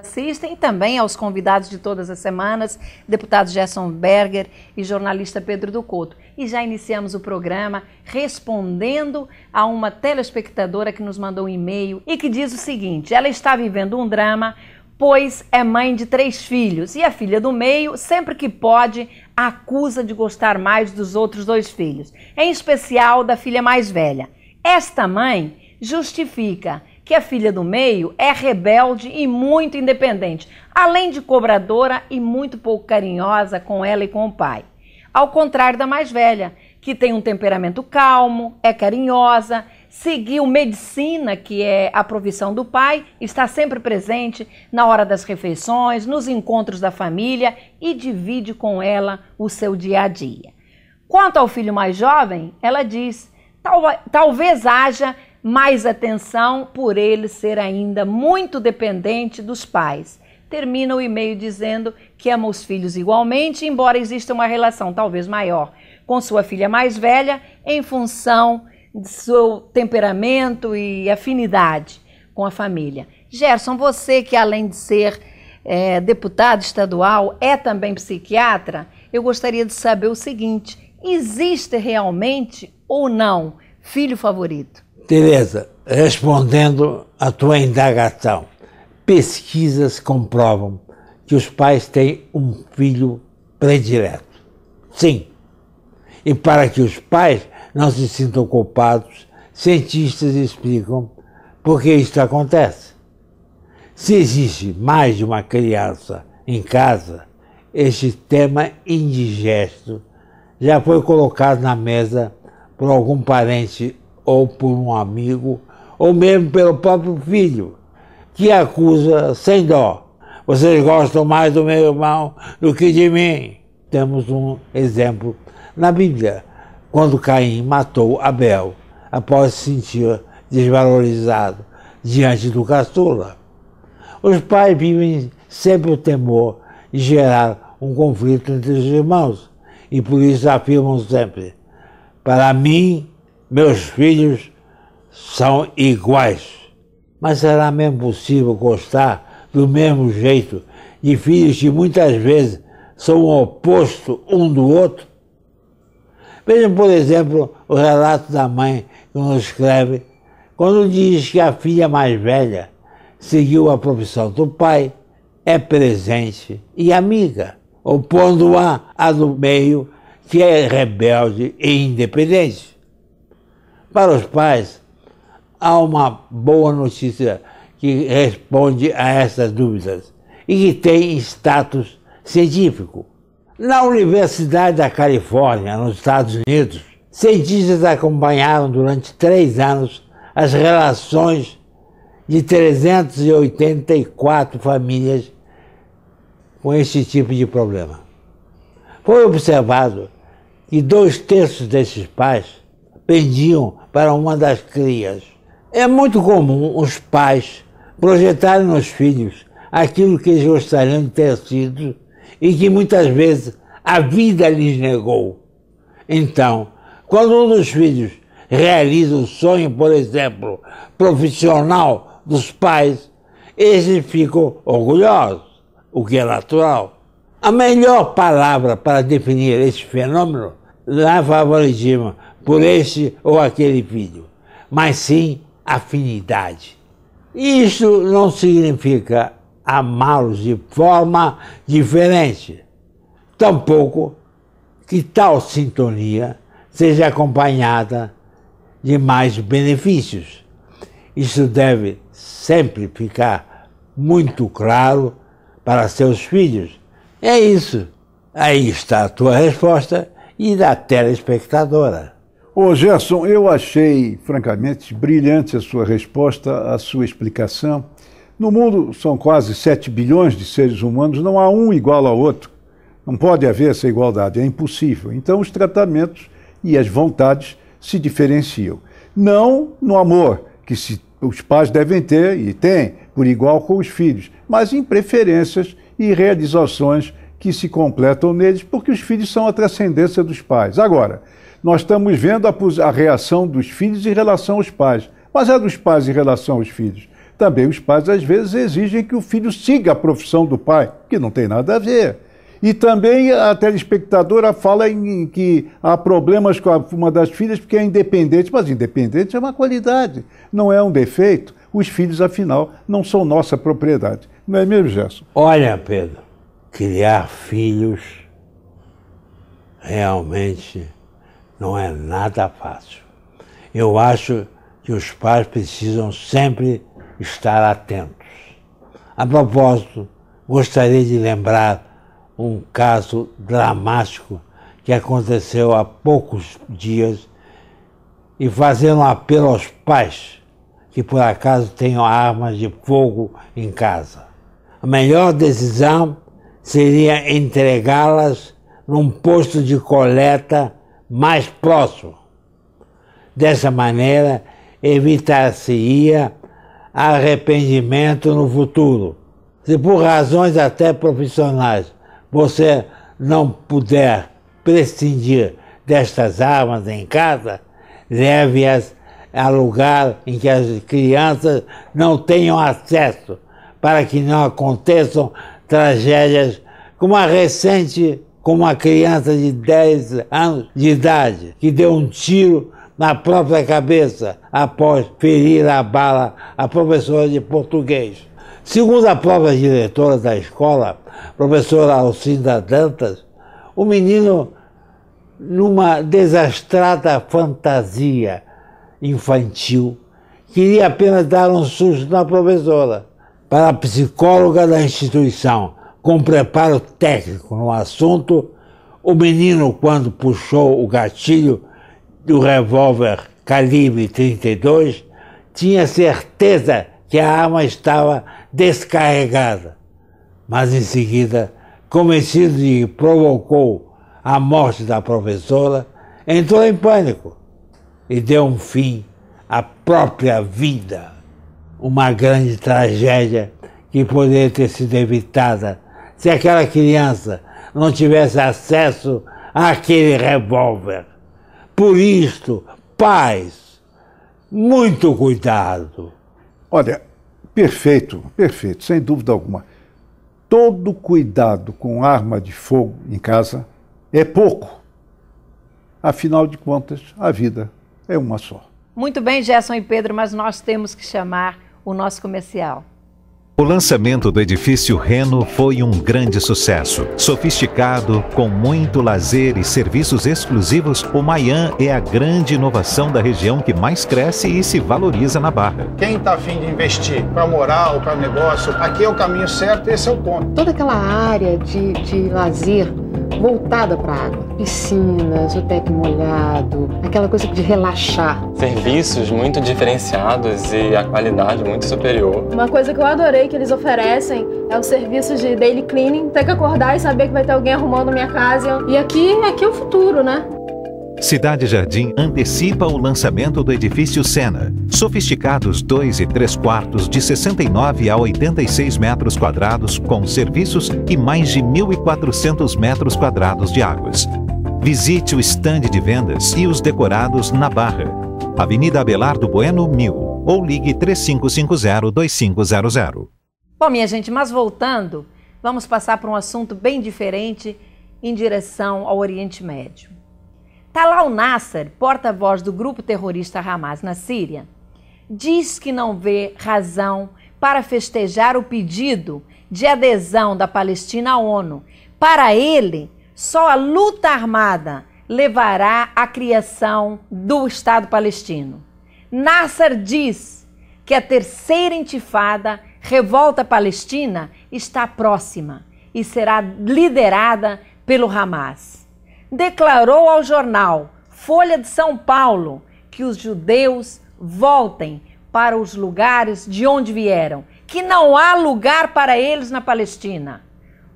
assistem, e também aos convidados de todas as semanas, deputado Gerson Berger e jornalista Pedro do Couto. E já iniciamos o programa respondendo a uma telespectadora que nos mandou um e-mail e que diz o seguinte: ela está vivendo um drama pois é mãe de três filhos e a filha do meio, sempre que pode, acusa de gostar mais dos outros dois filhos, em especial da filha mais velha. Esta mãe justifica que a filha do meio é rebelde e muito independente, além de cobradora e muito pouco carinhosa com ela e com o pai. Ao contrário da mais velha, que tem um temperamento calmo, é carinhosa, seguiu medicina, que é a profissão do pai, está sempre presente na hora das refeições, nos encontros da família e divide com ela o seu dia a dia. Quanto ao filho mais jovem, ela diz: talvez haja mais atenção por ele ser ainda muito dependente dos pais. Termina o e-mail dizendo que ama os filhos igualmente, embora exista uma relação talvez maior com sua filha mais velha em função de seu temperamento e afinidade com a família. Gerson, você que além de ser é, deputado estadual é também psiquiatra, eu gostaria de saber o seguinte: existe realmente ou não filho favorito? Tereza, respondendo à tua indagação, pesquisas comprovam que os pais têm um filho predileto. Sim. E para que os pais não se sintam culpados, cientistas explicam por que isto acontece. Se existe mais de uma criança em casa, este tema indigesto já foi colocado na mesa por algum parente ou por um amigo, ou mesmo pelo próprio filho, que acusa sem dó. Vocês gostam mais do meu irmão do que de mim. Temos um exemplo na Bíblia, quando Caim matou Abel após se sentir desvalorizado diante do caçula. Os pais vivem sempre o temor de gerar um conflito entre os irmãos e por isso afirmam sempre: Para mim, meus filhos são iguais. Mas será mesmo possível gostar do mesmo jeito de filhos que muitas vezes são o oposto um do outro? Vejam, por exemplo, o relato da mãe que nos escreve quando diz que a filha mais velha seguiu a profissão do pai, é presente e amiga, opondo-a à do meio, que é rebelde e independente. Para os pais, há uma boa notícia que responde a essas dúvidas e que tem status científico. Na Universidade da Califórnia, nos Estados Unidos, cientistas acompanharam durante três anos as relações de 384 famílias com esse tipo de problema. Foi observado que dois terços desses pais pediam para uma das crias. É muito comum os pais projetarem nos filhos aquilo que eles gostariam de ter sido e que muitas vezes a vida lhes negou. Então, quando um dos filhos realiza o sonho, por exemplo, profissional dos pais, eles ficam orgulhosos, o que é natural. A melhor palavra para definir esse fenômeno, lá favorecimos por este ou aquele filho, mas sim afinidade. Isso não significa amá-los de forma diferente, tampouco que tal sintonia seja acompanhada de mais benefícios. Isso deve sempre ficar muito claro para seus filhos. É isso. Aí está a tua resposta e da telespectadora. Ô Gerson, eu achei, francamente, brilhante a sua resposta, a sua explicação. No mundo são quase 7 bilhões de seres humanos, não há um igual ao outro. Não pode haver essa igualdade, é impossível. Então os tratamentos e as vontades se diferenciam. Não no amor, que se, os pais devem ter e têm, por igual com os filhos, mas em preferências e realizações que se completam neles, porque os filhos são a transcendência dos pais. Agora, nós estamos vendo a, a reação dos filhos em relação aos pais, mas é dos pais em relação aos filhos. Também os pais, às vezes, exigem que o filho siga a profissão do pai, que não tem nada a ver. E também a telespectadora fala em que há problemas com uma das filhas porque é independente, mas independente é uma qualidade, não é um defeito. Os filhos, afinal, não são nossa propriedade. Não é mesmo, Gerson? Olha, Pedro, criar filhos realmente não é nada fácil. Eu acho que os pais precisam sempre estar atentos. A propósito, gostaria de lembrar um caso dramático que aconteceu há poucos dias e fazer um apelo aos pais que por acaso tenham armas de fogo em casa. A melhor decisão seria entregá-las num posto de coleta mais próximo. Dessa maneira, evitar-se-ia arrependimento no futuro. Se por razões até profissionais você não puder prescindir destas armas em casa, leve-as a lugar em que as crianças não tenham acesso, para que não aconteçam tragédias como a recente com uma criança de 10 anos de idade que deu um tiro na própria cabeça após ferir a bala a professora de português. Segundo a própria diretora da escola, professora Alcinda Dantas, o menino, numa desastrada fantasia infantil, queria apenas dar um susto na professora. Para a psicóloga da instituição, com preparo técnico no assunto, o menino, quando puxou o gatilho do revólver calibre 32, tinha certeza que a arma estava descarregada. Mas em seguida, convencido de que provocou a morte da professora, entrou em pânico e deu um fim à própria vida. Uma grande tragédia que poderia ter sido evitada se aquela criança não tivesse acesso àquele revólver. Por isto, pais, muito cuidado. Olha, perfeito, perfeito, sem dúvida alguma. Todo cuidado com arma de fogo em casa é pouco. Afinal de contas, a vida é uma só. Muito bem, Gerson e Pedro, mas nós temos que chamar o nosso comercial. O lançamento do edifício Reno foi um grande sucesso. Sofisticado, com muito lazer e serviços exclusivos, o Mayan é a grande inovação da região que mais cresce e se valoriza na Barra. Quem está afim de investir para morar ou para negócio, aqui é o caminho certo, esse é o ponto. Toda aquela área de, de lazer voltada para a água. Piscinas, o deck molhado, aquela coisa de relaxar. Serviços muito diferenciados e a qualidade muito superior. Uma coisa que eu adorei que eles oferecem é o serviço de daily cleaning, ter que acordar e saber que vai ter alguém arrumando minha casa. E aqui, aqui é o futuro, né? Cidade Jardim antecipa o lançamento do edifício Sena. Sofisticados 2 e 3 quartos de 69 a 86 metros quadrados com serviços e mais de 1.400 metros quadrados de águas. Visite o estande de vendas e os decorados na Barra. Avenida Abelardo Bueno, 1000 ou ligue 3550-2500. Bom, minha gente, mas voltando, vamos passar para um assunto bem diferente em direção ao Oriente Médio. Talal tá Nasser, porta-voz do grupo terrorista Hamas na Síria, diz que não vê razão para festejar o pedido de adesão da Palestina à ONU. Para ele, só a luta armada levará à criação do Estado palestino. Nasser diz que a terceira intifada, revolta palestina, está próxima e será liderada pelo Hamas declarou ao jornal Folha de São Paulo que os judeus voltem para os lugares de onde vieram, que não há lugar para eles na Palestina.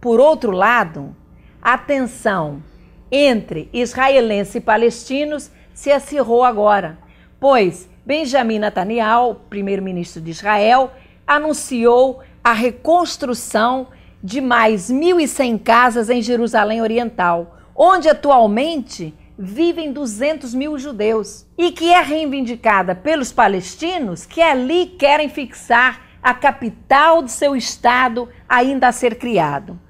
Por outro lado, a tensão entre israelenses e palestinos se acirrou agora, pois Benjamin Netanyahu, primeiro-ministro de Israel, anunciou a reconstrução de mais 1.100 casas em Jerusalém Oriental, onde atualmente vivem 200 mil judeus e que é reivindicada pelos palestinos que ali querem fixar a capital de seu estado ainda a ser criado.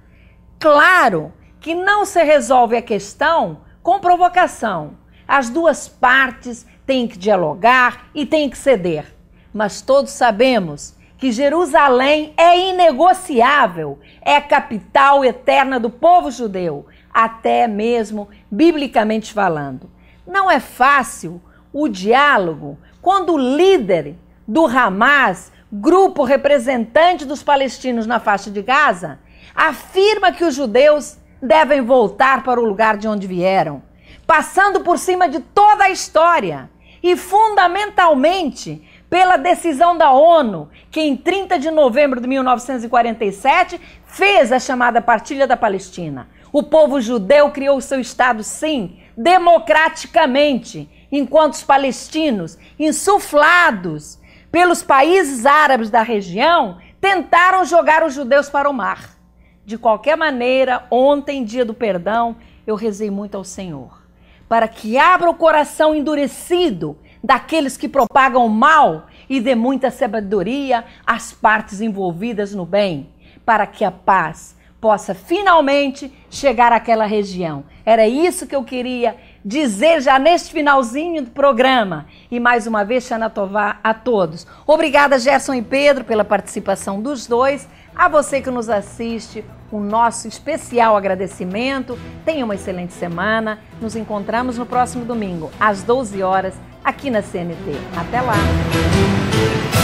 Claro que não se resolve a questão com provocação. As duas partes têm que dialogar e têm que ceder. Mas todos sabemos que Jerusalém é inegociável, é a capital eterna do povo judeu, até mesmo biblicamente falando. Não é fácil o diálogo quando o líder do Hamas, grupo representante dos palestinos na faixa de Gaza, afirma que os judeus devem voltar para o lugar de onde vieram, passando por cima de toda a história e fundamentalmente pela decisão da ONU, que em 30 de novembro de 1947 fez a chamada Partilha da Palestina. O povo judeu criou seu Estado, sim, democraticamente, enquanto os palestinos, insuflados pelos países árabes da região, tentaram jogar os judeus para o mar. De qualquer maneira, ontem, dia do perdão, eu rezei muito ao Senhor, para que abra o coração endurecido daqueles que propagam o mal e dê muita sabedoria às partes envolvidas no bem, para que a paz possa finalmente chegar àquela região. Era isso que eu queria dizer já neste finalzinho do programa. E mais uma vez, Xana Tová a todos. Obrigada, Gerson e Pedro, pela participação dos dois. A você que nos assiste, o nosso especial agradecimento. Tenha uma excelente semana. Nos encontramos no próximo domingo, às 12 horas, aqui na CNT. Até lá!